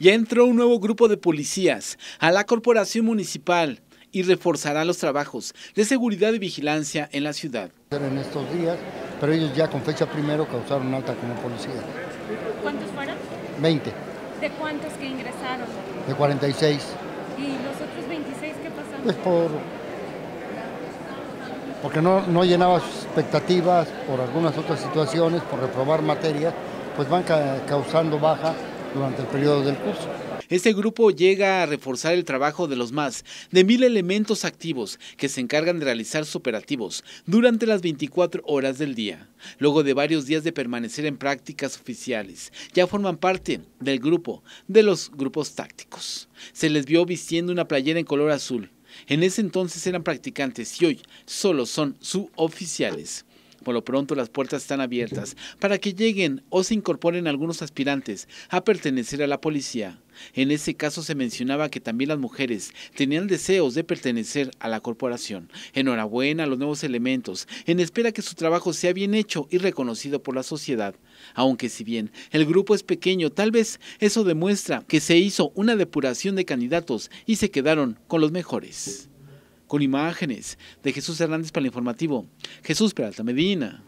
Ya entró un nuevo grupo de policías a la corporación municipal y reforzará los trabajos de seguridad y vigilancia en la ciudad. En estos días, pero ellos ya con fecha primero causaron alta como policía. ¿Cuántos fueron? 20. ¿De cuántos que ingresaron? De 46. ¿Y los otros 26 qué pasaron? Pues por... Porque no, no llenaba sus expectativas, por algunas otras situaciones, por reprobar materias, pues van causando baja el periodo del curso. Este grupo llega a reforzar el trabajo de los más de mil elementos activos que se encargan de realizar sus operativos durante las 24 horas del día. Luego de varios días de permanecer en prácticas oficiales, ya forman parte del grupo de los grupos tácticos. Se les vio vistiendo una playera en color azul. En ese entonces eran practicantes y hoy solo son suboficiales. Por lo pronto las puertas están abiertas para que lleguen o se incorporen algunos aspirantes a pertenecer a la policía. En ese caso se mencionaba que también las mujeres tenían deseos de pertenecer a la corporación. Enhorabuena a los nuevos elementos, en espera que su trabajo sea bien hecho y reconocido por la sociedad. Aunque si bien el grupo es pequeño, tal vez eso demuestra que se hizo una depuración de candidatos y se quedaron con los mejores con imágenes de Jesús Hernández para el informativo. Jesús Peralta Medina.